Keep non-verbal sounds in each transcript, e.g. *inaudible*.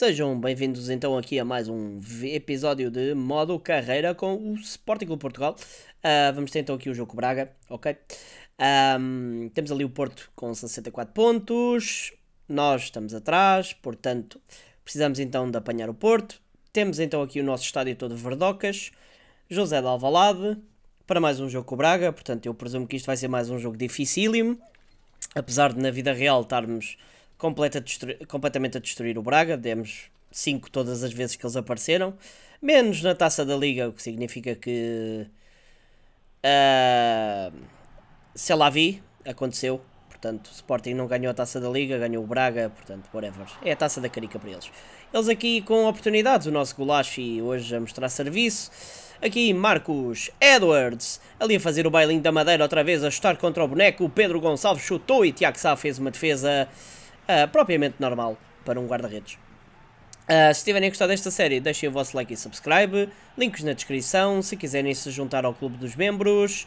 Sejam bem-vindos então aqui a mais um episódio de modo carreira com o Sporting Clube Portugal. Uh, vamos ter então aqui o jogo Braga, ok? Um, temos ali o Porto com 64 pontos, nós estamos atrás, portanto precisamos então de apanhar o Porto. Temos então aqui o nosso estádio todo verdocas, José de Alvalade, para mais um jogo com o Braga, portanto eu presumo que isto vai ser mais um jogo dificílimo, apesar de na vida real estarmos completa completamente a destruir o Braga, demos 5 todas as vezes que eles apareceram, menos na taça da liga, o que significa que. Uh, ah, lá, vi, aconteceu. Portanto, o Sporting não ganhou a taça da Liga, ganhou o Braga, portanto, whatever. É a taça da Carica para eles. Eles aqui com oportunidades, o nosso Golashi hoje a mostrar serviço. Aqui Marcos Edwards, ali a fazer o bailinho da madeira outra vez, a chutar contra o boneco. Pedro Gonçalves chutou e Tiago Sá fez uma defesa uh, propriamente normal para um guarda-redes. Uh, se tiverem gostado desta série, deixem o vosso like e subscribe. Links na descrição. Se quiserem se juntar ao clube dos membros,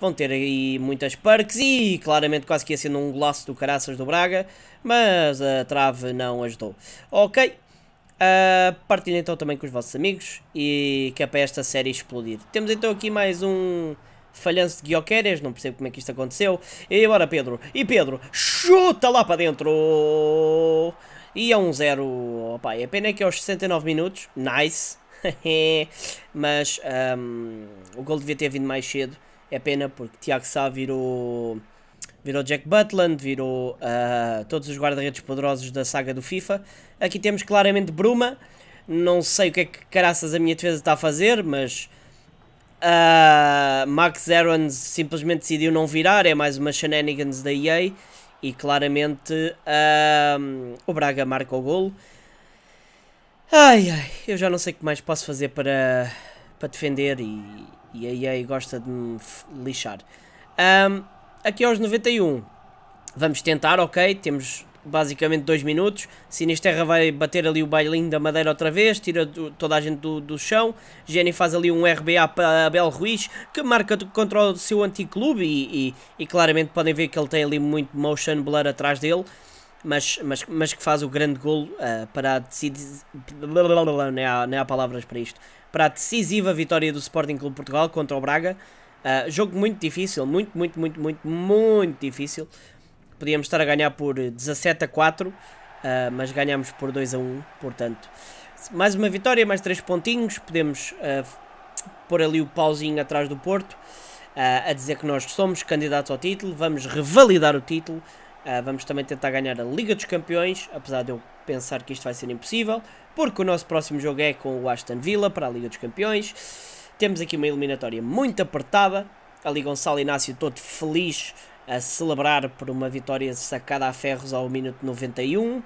vão ter aí muitas perks. E claramente, quase que ia sendo um golaço do caraças do Braga, mas a trave não ajudou. Ok, uh, partilhem então também com os vossos amigos e que é para esta série explodir. Temos então aqui mais um falhanço de Guioqueres, não percebo como é que isto aconteceu. E agora Pedro, e Pedro, chuta lá para dentro! E é um zero, opa, a é pena é que aos 69 minutos, nice, *laughs* mas um, o gol devia ter vindo mais cedo, é pena porque Tiago Sá virou, virou Jack Butland, virou uh, todos os guarda-redes poderosos da saga do FIFA. Aqui temos claramente Bruma, não sei o que é que caraças a minha defesa está a fazer, mas Uh, ah, Max Aarons simplesmente decidiu não virar, é mais uma shenanigans da EA e claramente uh, o Braga marca o golo. Ai ai, eu já não sei o que mais posso fazer para, para defender e, e a EA gosta de me lixar. Um, aqui aos 91, vamos tentar, ok? Temos basicamente dois minutos. Sinisterra vai bater ali o bailinho da Madeira outra vez, tira do, toda a gente do, do chão. Jenny faz ali um RBA para Abel Ruiz, que marca contra o seu antigo clube e, e, e, claramente podem ver que ele tem ali muito motion blur atrás dele. Mas, mas, mas que faz o grande golo uh, eh, para a decisiva. Não é há, é há palavras para isto. Para a decisiva vitória do Sporting Clube Portugal contra o Braga. Uh, jogo muito difícil, muito, muito, muito, muito, muito difícil podíamos estar a ganhar por 17 a 4, uh, ah, mas ganhamos por 2 a 1, portanto, mais uma vitória, mais 3 pontinhos, podemos uh, pôr ali o pauzinho atrás do Porto, uh, a dizer que nós somos candidatos ao título, vamos revalidar o título, vamos também tentar ganhar a Liga dos Campeões, apesar de eu pensar que isto vai ser impossível, porque o nosso próximo jogo é com o Aston Villa para a Liga dos Campeões, temos aqui uma eliminatória muito apertada, ali Gonçalo Inácio todo feliz a celebrar por uma vitória sacada a ferros ao minuto 91.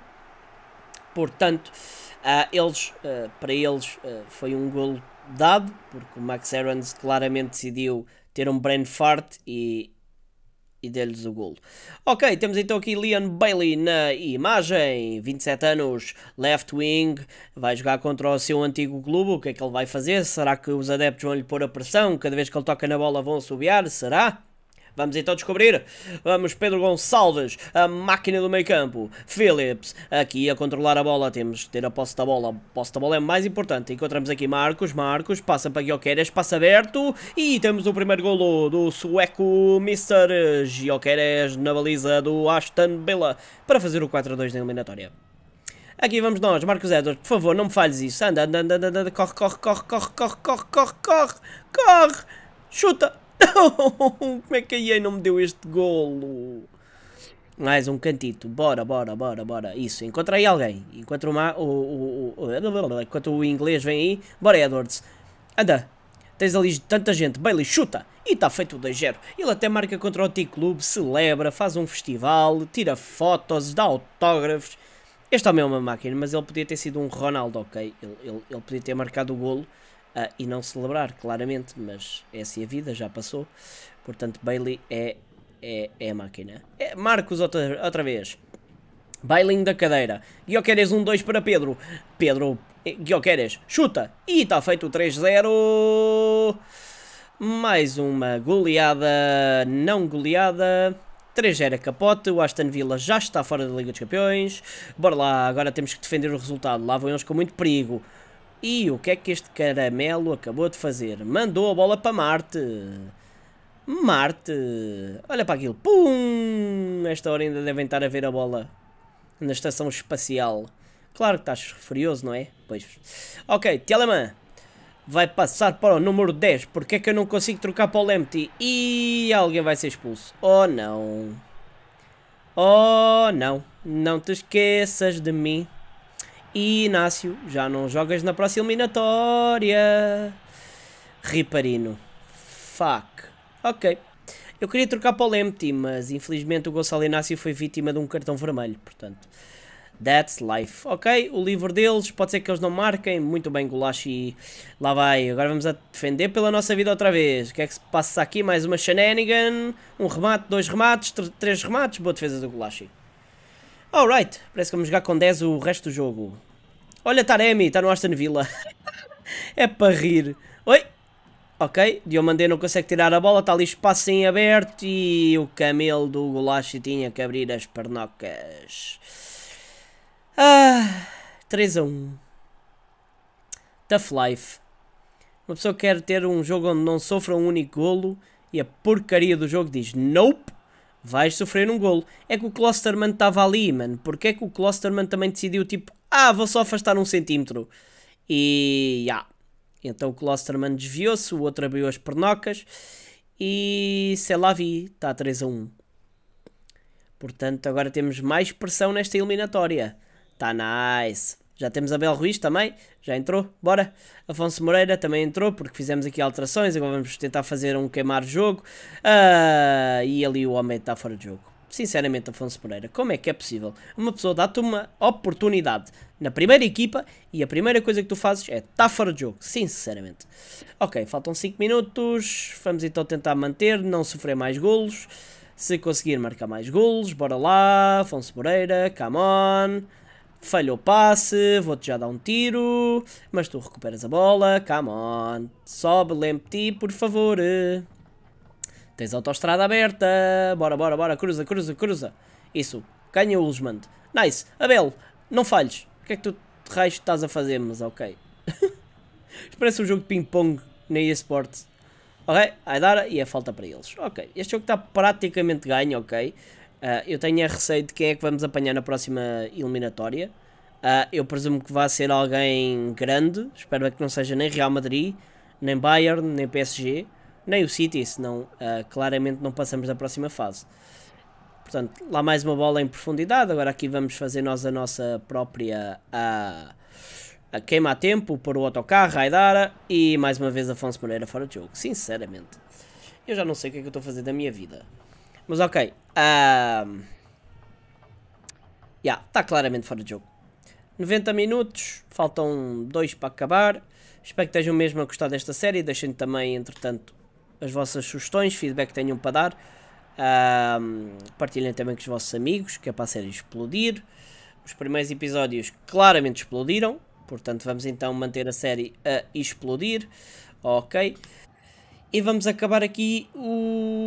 Portanto, uh, eles, uh, para eles uh, foi um golo dado, porque o Max Aarons claramente decidiu ter um brain fart e, e deu-lhes o golo. Ok, temos então aqui Leon Bailey na imagem, 27 anos, left wing, vai jogar contra o seu antigo clube, o que é que ele vai fazer? Será que os adeptos vão lhe pôr a pressão? Cada vez que ele toca na bola vão subiar? Será? Vamos então descobrir. Vamos Pedro Gonçalves, a máquina do meio campo. Phillips, aqui a controlar a bola. Temos de ter a posse da bola. A posse da bola é mais importante. Encontramos aqui Marcos, Marcos, passa para Gioqueres, passa aberto. E temos o primeiro golo do sueco Mr. Gioqueres na baliza do Aston Villa para fazer o 4-2 na eliminatória. Aqui vamos nós, Marcos Edwards, por favor, não me falhes isso. Anda, anda, anda, anda, anda, corre, corre, corre, corre, corre, corre, corre, corre, corre, chuta. *laughs* Como é que a EA não me deu este golo? Mais um cantito. Bora, bora, bora, bora. Isso, encontra aí alguém. Enquanto o, o, o, enquanto o inglês vem aí. Bora, Edwards. Anda. Tens ali tanta gente. Bailey, chuta. E está feito o 2 Ele até marca contra o T-Clube, celebra, faz um festival, tira fotos, dá autógrafos. Este também é uma máquina, mas ele podia ter sido um Ronaldo, ok? Ele, ele, ele podia ter marcado o golo uh, e não celebrar, claramente, mas é assim a vida, já passou. Portanto, Bailey é, é, é a máquina. É, Marcos, outra, outra vez. Bailinho da cadeira. Guioqueres 1-2 um, para Pedro. Pedro, eh, Guioqueres, chuta. E está feito o 3-0. Mais uma goleada, não goleada. 3-0 capote, o Aston Villa já está fora da Liga dos Campeões. Bora lá, agora temos que defender o resultado. Lá vão eles com muito perigo. E o que é que este caramelo acabou de fazer? Mandou a bola para Marte. Marte. Olha para aquilo. Pum! Esta hora ainda devem estar a ver a bola na estação espacial. Claro que estás furioso, não é? Pois. Ok, Telemann. Vai passar para o número 10. Porque é que eu não consigo trocar para o Lemty? E alguém vai ser expulso. Oh não. Oh não. Não te esqueças de mim. E Inácio, já não jogas na próxima eliminatória. Riparino. Fuck. Ok. Eu queria trocar para o Lemty, mas infelizmente o Gonçalo Inácio foi vítima de um cartão vermelho, portanto. That's life. Ok, o livro deles, pode ser que eles não marquem. Muito bem, Golashi, Lá vai. Agora vamos a defender pela nossa vida outra vez. O que é que se passa aqui? Mais uma shenanigan. Um remate, dois remates, três remates. Boa defesa do Golashi. Alright, parece que vamos jogar com 10 o resto do jogo. Olha Taremi, está no Aston Villa. *laughs* é para rir. Oi! Ok, Diomandé não consegue tirar a bola, está ali espaço em aberto e o camelo do Golashi tinha que abrir as pernocas. Ah, 3 a 1. Tough life. Uma pessoa quer ter um jogo onde não sofra um único golo e a porcaria do jogo diz Nope vais sofrer um golo. É que o Klosterman estava ali, mano. Porque é que o Klosterman também decidiu, tipo, ah, vou só afastar um centímetro. E, já. Yeah. Então o Klosterman desviou-se, o outro abriu as pernocas. E, sei lá, vi, está 3 a 1. Portanto, agora temos mais pressão nesta eliminatória. Está nice. Já temos Abel Ruiz também, já entrou, bora. Afonso Moreira também entrou, porque fizemos aqui alterações, agora vamos tentar fazer um queimar-jogo. Uh, ah, e ali o homem está fora de jogo. Sinceramente, Afonso Moreira, como é que é possível? Uma pessoa dá-te uma oportunidade na primeira equipa e a primeira coisa que tu fazes é estar tá fora de jogo, sinceramente. Ok, faltam 5 minutos, vamos então tentar manter, não sofrer mais golos. Se conseguir marcar mais golos, bora lá, Afonso Moreira, come on. Falhou o passe, vou-te já dar um tiro, mas tu recuperas a bola, come on. Sobe, lembre-te, por favor. Tens a autostrada aberta, bora, bora, bora, cruza, cruza, cruza. Isso, ganha o Ulsmand. Nice, Abel, não falhes. O que é que tu raios estás a fazer, mas ok. *laughs* Parece um jogo de ping-pong na eSports. Ok, Aidara e a é falta para eles. Ok, este jogo está praticamente ganho, ok. Uh, eu tenho a receio de quem é que vamos apanhar na próxima eliminatória. Uh, eu presumo que vá ser alguém grande. Espero é que não seja nem Real Madrid, nem Bayern, nem PSG, nem o City, senão uh, claramente não passamos da próxima fase. Portanto, lá mais uma bola em profundidade. Agora aqui vamos fazer nós a nossa própria uh, a queima tempo para o autocarro, Raidara E mais uma vez Afonso Moreira fora de jogo. Sinceramente, eu já não sei o que é que eu estou a fazer da minha vida. Mas ok. Um... Yeah, está claramente fora de jogo. 90 minutos, faltam 2 para acabar. Espero que estejam mesmo a gostar desta série. Deixem também, entretanto, as vossas sugestões, feedback que tenham para dar. Um, partilhem também com os vossos amigos, que é para a série explodir. Os primeiros episódios claramente explodiram, portanto, vamos então manter a série a explodir. Ok. E vamos acabar aqui o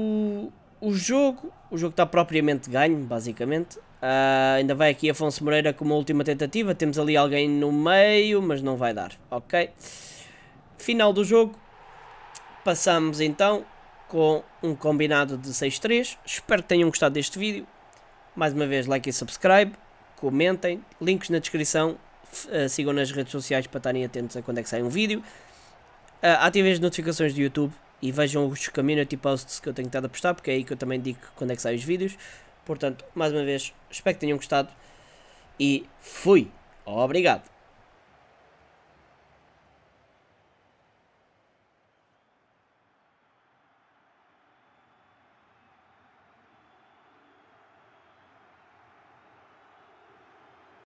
o jogo, o jogo está propriamente ganho, basicamente. Uh, ainda vai aqui Afonso Moreira com uma última tentativa. Temos ali alguém no meio, mas não vai dar. Ok. Final do jogo. Passamos então com um combinado de 6-3. Espero que tenham gostado deste vídeo. Mais uma vez, like e subscribe. Comentem. Links na descrição. Uh, sigam nas redes sociais para estarem atentos a quando é que sai um vídeo. Uh, ativem as notificações do YouTube e vejam os community posts que eu tenho estado a postar, porque é aí que eu também digo quando é que saem os vídeos. Portanto, mais uma vez, espero que tenham gostado e fui! Obrigado!